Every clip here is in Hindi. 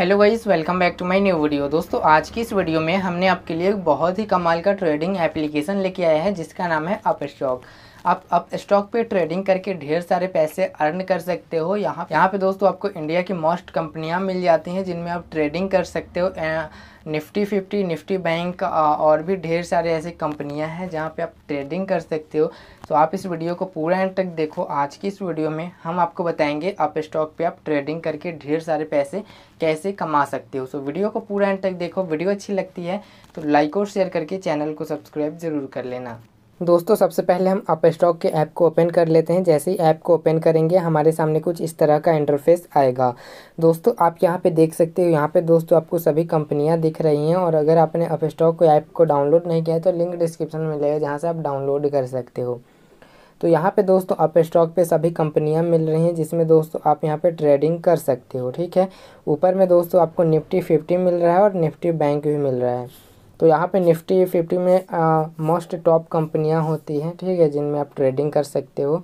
hello guys welcome back to my new video दोस्तों आज की इस वीडियो में हमने आपके लिए एक बहुत ही कमाल का ट्रेडिंग एप्लीकेशन लेके आया है जिसका नाम है अपस्टॉक आप आप स्टॉक पे ट्रेडिंग करके ढेर सारे पैसे अर्न कर सकते हो यहाँ यहाँ पे दोस्तों आपको इंडिया की मोस्ट कंपनियाँ मिल जाती हैं जिनमें आप ट्रेडिंग कर सकते हो निफ्टी फिफ्टी निफ्टी बैंक और भी ढेर सारे ऐसी कंपनियाँ हैं जहाँ पे आप ट्रेडिंग कर सकते हो तो आप इस वीडियो को पूरा एंड तक देखो आज की इस वीडियो में हम आपको बताएंगे आप स्टॉक पे आप ट्रेडिंग करके ढेर सारे पैसे कैसे कमा सकते हो सो तो वीडियो को पूरा एंड तक देखो वीडियो अच्छी लगती है तो लाइक और शेयर करके चैनल को सब्सक्राइब ज़रूर कर लेना दोस्तों सबसे पहले हम अप स्टॉक के ऐप को ओपन कर लेते हैं जैसे ही ऐप को ओपन करेंगे हमारे सामने कुछ इस तरह का इंटरफेस आएगा दोस्तों आप यहाँ पे देख सकते हो यहाँ पे दोस्तों आपको सभी कंपनियाँ दिख रही हैं और अगर आपने अप स्टॉक को ऐप को डाउनलोड नहीं किया है तो लिंक डिस्क्रिप्शन में मिलेगा जहाँ से आप डाउनलोड कर सकते हो तो यहाँ पे दोस्तों अप स्टॉक पे सभी कंपनियाँ मिल रही हैं जिसमें दोस्तों आप यहाँ पे ट्रेडिंग कर सकते हो ठीक है ऊपर में दोस्तों आपको निफ्टी फिफ्टी मिल रहा है और निफ्टी बैंक भी मिल रहा है तो यहाँ पे निफ्टी फिफ्टी में मोस्ट टॉप कंपनियाँ होती हैं ठीक है जिनमें आप ट्रेडिंग कर सकते हो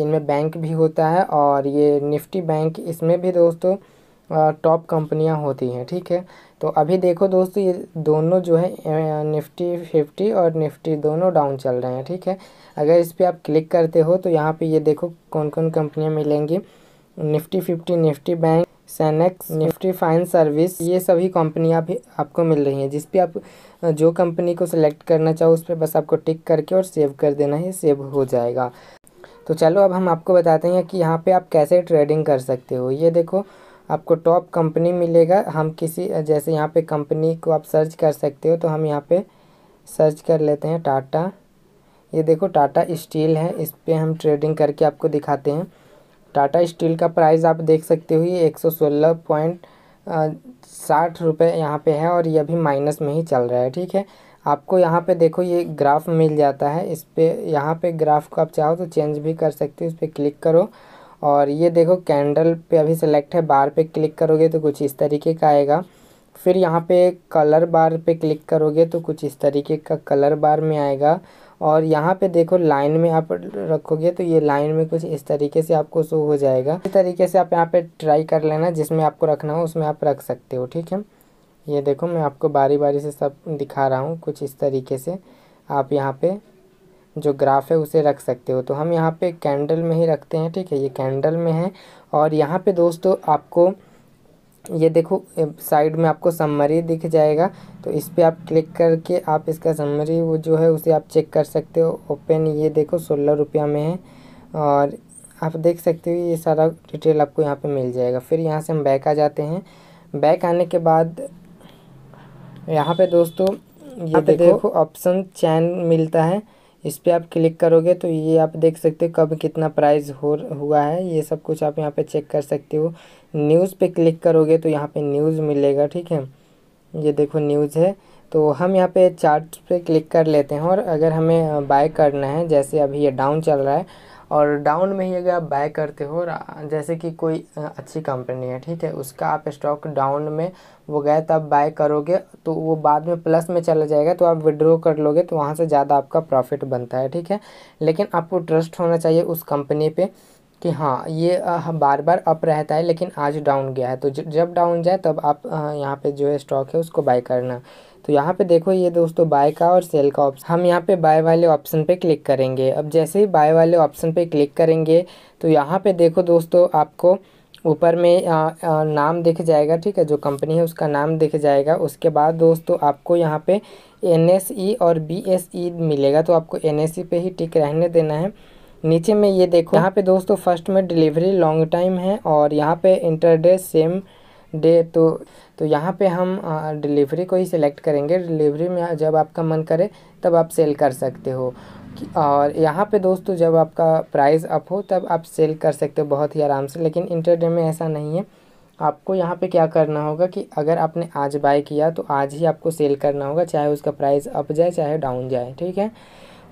इनमें बैंक भी होता है और ये निफ्टी बैंक इसमें भी दोस्तों टॉप कंपनियां होती हैं ठीक है तो अभी देखो दोस्तों ये दोनों जो है निफ्टी फिफ्टी और निफ्टी दोनों डाउन चल रहे हैं ठीक है अगर इस पर आप क्लिक करते हो तो यहाँ पे ये देखो कौन कौन कंपनियां मिलेंगी Nifty fifty Nifty bank Sensex Nifty fine service ये सभी कंपनियां भी आपको मिल रही हैं जिस पर आप जो कंपनी को सिलेक्ट करना चाहो उस पर बस आपको टिक करके और सेव कर देना है सेव हो जाएगा तो चलो अब हम आपको बताते हैं कि यहाँ पे आप कैसे ट्रेडिंग कर सकते हो ये देखो आपको टॉप कंपनी मिलेगा हम किसी जैसे यहाँ पे कंपनी को आप सर्च कर सकते हो तो हम यहाँ पे सर्च कर लेते हैं टाटा ये देखो टाटा स्टील है इस पर हम ट्रेडिंग करके आपको दिखाते हैं टाटा स्टील का प्राइस आप देख सकते हो ये एक सौ सोलह पॉइंट साठ रुपये यहाँ पे है और ये अभी माइनस में ही चल रहा है ठीक है आपको यहाँ पे देखो ये ग्राफ मिल जाता है इस पर यहाँ पर ग्राफ को आप चाहो तो चेंज भी कर सकते हो इस पर क्लिक करो और ये देखो कैंडल पे अभी सेलेक्ट है बार पे क्लिक करोगे तो कुछ इस तरीके का आएगा फिर यहाँ पे कलर बार पे क्लिक करोगे तो कुछ इस तरीके का कलर बार में आएगा और यहाँ पे देखो लाइन में आप रखोगे तो ये लाइन में कुछ इस तरीके से आपको शो हो जाएगा इस तरीके से आप यहाँ पे ट्राई कर लेना जिसमें आपको रखना हो उसमें आप रख सकते हो ठीक है ये देखो मैं आपको बारी बारी से सब दिखा रहा हूँ कुछ इस तरीके से आप यहाँ पे जो ग्राफ है उसे रख सकते हो तो हम यहाँ पे कैंडल में ही रखते हैं ठीक है ये कैंडल में है और यहाँ पे दोस्तों आपको ये देखो साइड में आपको समरी दिख जाएगा तो इस पर आप क्लिक करके आप इसका समरी वो जो है उसे आप चेक कर सकते हो ओपन ये देखो सोलह रुपया में है और आप देख सकते हो ये सारा डिटेल आपको यहाँ पे मिल जाएगा फिर यहाँ से हम बैक आ जाते हैं बैक आने के बाद यहाँ पे दोस्तों ये देखो ऑप्शन चैन मिलता है इस पर आप क्लिक करोगे तो ये आप देख सकते हो कब कितना प्राइस हो हुआ है ये सब कुछ आप यहाँ पे चेक कर सकते हो न्यूज़ पे क्लिक करोगे तो यहाँ पे न्यूज़ मिलेगा ठीक है ये देखो न्यूज़ है तो हम यहाँ पे चार्ट पे क्लिक कर लेते हैं और अगर हमें बाय करना है जैसे अभी ये डाउन चल रहा है और डाउन में ही अगर आप बाय करते हो जैसे कि कोई अच्छी कंपनी है ठीक है उसका आप स्टॉक डाउन में वो गए तो आप बाय करोगे तो वो बाद में प्लस में चला जाएगा तो आप विड्रॉ कर लोगे तो वहाँ से ज़्यादा आपका प्रॉफिट बनता है ठीक है लेकिन आपको ट्रस्ट होना चाहिए उस कंपनी पर कि हाँ ये बार बार अप रहता है लेकिन आज डाउन गया है तो जब डाउन जाए तब आप यहाँ पे जो है स्टॉक है उसको बाय करना तो यहाँ पे देखो ये दोस्तों बाय का और सेल का ऑप्शन हम यहाँ पे बाय वाले ऑप्शन पे क्लिक करेंगे अब जैसे ही बाय वाले ऑप्शन पे क्लिक करेंगे तो यहाँ पे देखो दोस्तों आपको ऊपर में आ, आ, नाम दिख जाएगा ठीक है जो कंपनी है उसका नाम दिख जाएगा उसके बाद दोस्तों आपको यहाँ पे एन e और बी e मिलेगा तो आपको एन e पे ही टिक रहने देना है नीचे में ये देखो यहाँ पे दोस्तों फर्स्ट में डिलीवरी लॉन्ग टाइम है और यहाँ पे इंटरडे सेम डे तो तो यहाँ पे हम डिलीवरी को ही सिलेक्ट करेंगे डिलीवरी में जब आपका मन करे तब आप सेल कर सकते हो और यहाँ पे दोस्तों जब आपका प्राइस अप हो तब आप सेल कर सकते हो बहुत ही आराम से लेकिन इंटरडे में ऐसा नहीं है आपको यहाँ पे क्या करना होगा कि अगर आपने आज बाय किया तो आज ही आपको सेल करना होगा चाहे उसका प्राइस अप जाए चाहे डाउन जाए ठीक है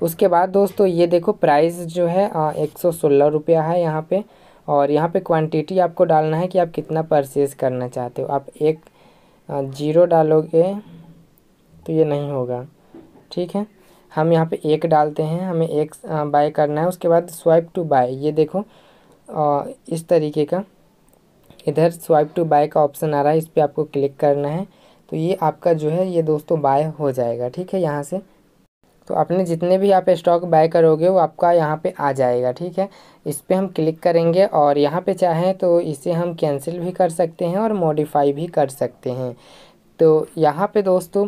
उसके बाद दोस्तों ये देखो प्राइस जो है एक सौ सोलह रुपया है यहाँ पर और यहाँ पे क्वांटिटी आपको डालना है कि आप कितना परचेज़ करना चाहते हो आप एक जीरो डालोगे तो ये नहीं होगा ठीक है हम यहाँ पे एक डालते हैं हमें एक बाय करना है उसके बाद स्वाइप टू बाय ये देखो इस तरीके का इधर स्वाइप टू बाय का ऑप्शन आ रहा है इस पर आपको क्लिक करना है तो ये आपका जो है ये दोस्तों बाय हो जाएगा ठीक है यहाँ से तो आपने जितने भी आप स्टॉक बाय करोगे वो आपका यहाँ पे आ जाएगा ठीक है इस पर हम क्लिक करेंगे और यहाँ पे चाहें तो इसे हम कैंसिल भी कर सकते हैं और मॉडिफाई भी कर सकते हैं तो यहाँ पे दोस्तों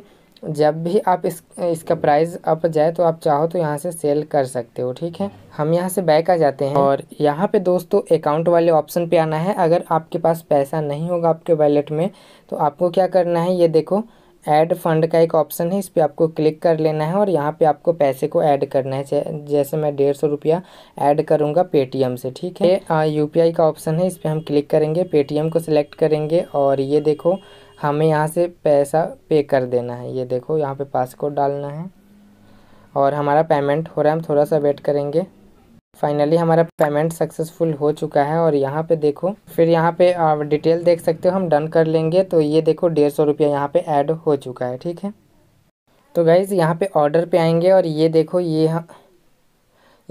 जब भी आप इस इसका प्राइस अप जाए तो आप चाहो तो यहाँ से सेल कर सकते हो ठीक है हम यहाँ से बैक आ जाते हैं और यहाँ पे दोस्तों अकाउंट वाले ऑप्शन पे आना है अगर आपके पास पैसा नहीं होगा आपके वैलेट में तो आपको क्या करना है ये देखो ऐड फंड का एक ऑप्शन है इस पर आपको क्लिक कर लेना है और यहाँ पे आपको पैसे को ऐड करना है जैसे मैं डेढ़ सौ रुपया ऐड करूँगा पेटीएम से ठीक है यू पी आई का ऑप्शन है इस पर हम क्लिक करेंगे पेटीएम को सिलेक्ट करेंगे और ये देखो हमें यहाँ से पैसा पे कर देना है ये देखो यहाँ पे पासकोड डालना है और हमारा पेमेंट हो रहा है हम थोड़ा सा वेट करेंगे फाइनली हमारा पेमेंट सक्सेसफुल हो चुका है और यहाँ पे देखो फिर यहाँ पे आप डिटेल देख सकते हो हम डन कर लेंगे तो ये देखो डेढ़ सौ रुपया यहाँ पर ऐड हो चुका है ठीक है तो गाइज़ यहाँ पे ऑर्डर पे आएंगे और ये देखो ये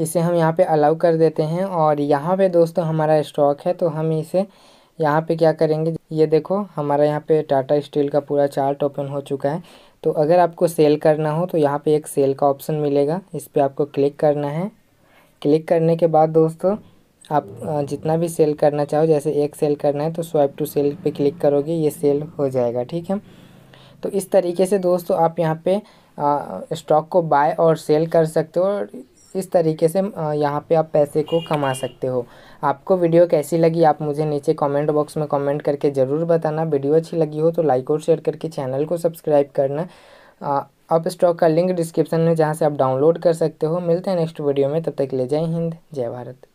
इसे हम यहाँ पे अलाउ कर देते हैं और यहाँ पे दोस्तों हमारा स्टॉक है तो हम इसे यहाँ पे क्या करेंगे ये देखो हमारा यहाँ पे टाटा स्टील का पूरा चार्ट ओपन हो चुका है तो अगर आपको सेल करना हो तो यहाँ पे एक सेल का ऑप्शन मिलेगा इस पर आपको क्लिक करना है क्लिक करने के बाद दोस्तों आप जितना भी सेल करना चाहो जैसे एक सेल करना है तो स्वाइप टू सेल पे क्लिक करोगे ये सेल हो जाएगा ठीक है तो इस तरीके से दोस्तों आप यहाँ पे स्टॉक को बाय और सेल कर सकते हो और इस तरीके से यहाँ पे आप पैसे को कमा सकते हो आपको वीडियो कैसी लगी आप मुझे नीचे कमेंट बॉक्स में कमेंट करके ज़रूर बताना वीडियो अच्छी लगी हो तो लाइक और शेयर करके चैनल को सब्सक्राइब करना आप स्टॉक का लिंक डिस्क्रिप्शन में जहाँ से आप डाउनलोड कर सकते हो मिलते हैं नेक्स्ट वीडियो में तब तक ले जय हिंद जय भारत